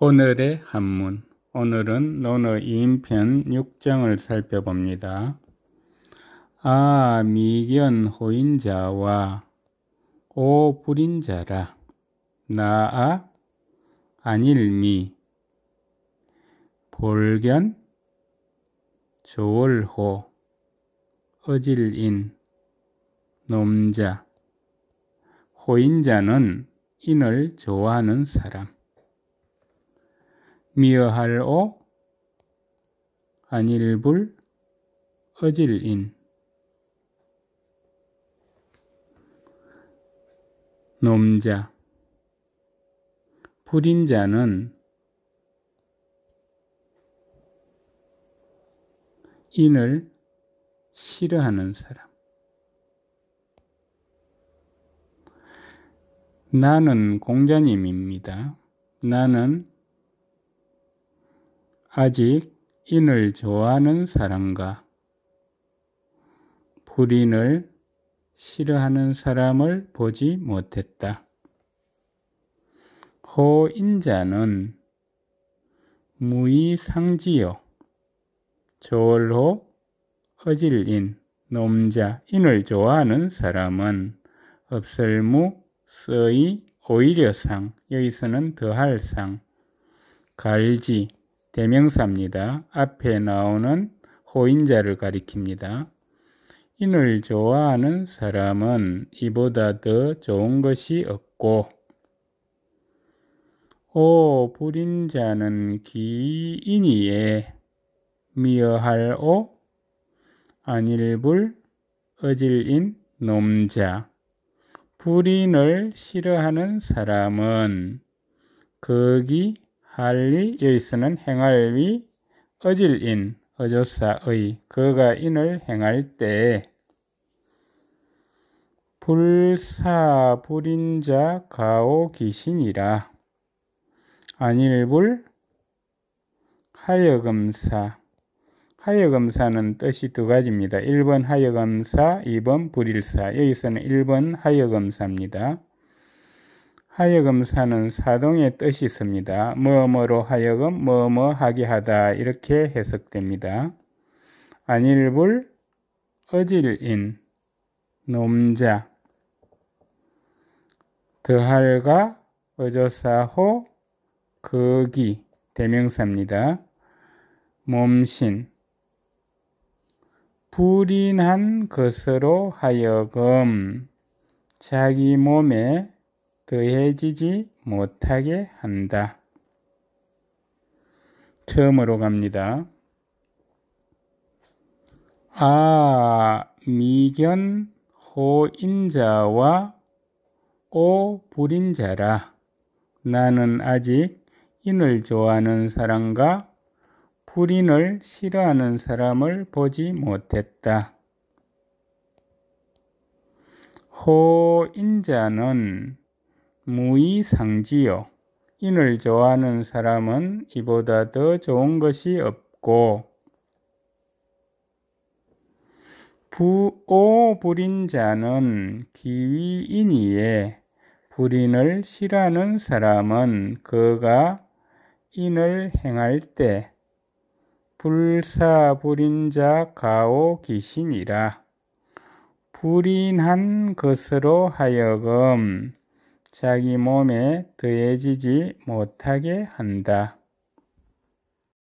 오늘의 한문. 오늘은 논어 2인편 6장을 살펴봅니다. 아, 미견 호인자와 오 불인자라. 나아, 안일미. 볼견, 조월호, 어질인, 놈자. 호인자는 인을 좋아하는 사람. 미어할오 안일불 어질인 놈자 불인자는 인을 싫어하는 사람 나는 공자님입니다. 나는 아직 인을 좋아하는 사람과 불인을 싫어하는 사람을 보지 못했다. 호인자는 무이상지요. 조월호, 어질인, 놈자, 인을 좋아하는 사람은 없을무, 써이, 오히려상, 여기서는 더할상, 갈지, 대명사입니다. 앞에 나오는 호인자를 가리킵니다. 인을 좋아하는 사람은 이보다 더 좋은 것이 없고 오 불인자는 기인이에 미어할오 안일불 어질인 놈자 불인을 싫어하는 사람은 거기 할리 여기서는 행할 위 어질인 어조사의 그가 인을 행할 때 불사 불인자 가오 귀신이라 안일불 하여금사 하여금사는 뜻이 두 가지입니다. 1번 하여금사, 2번 불일사. 여기서는 1번 하여금사입니다. 하여금 사는 사동의 뜻이 있습니다. 뭐뭐로 하여금 뭐뭐 하게 하다 이렇게 해석됩니다. 안일불 어질인 놈자 더할과 어조사호 거기 대명사입니다. 몸신 불인한 것으로 하여금 자기 몸에 더해지지 그 못하게 한다. 처음으로 갑니다. 아, 미견 호인자와 오 불인자라. 나는 아직 인을 좋아하는 사람과 불인을 싫어하는 사람을 보지 못했다. 호인자는 무의상지요. 인을 좋아하는 사람은 이보다 더 좋은 것이 없고 부오 부린 자는 기위이니에 불인을 싫어하는 사람은 그가 인을 행할 때불사부린자 가오귀신이라 불인한 것으로 하여금 자기 몸에 더해지지 못하게 한다.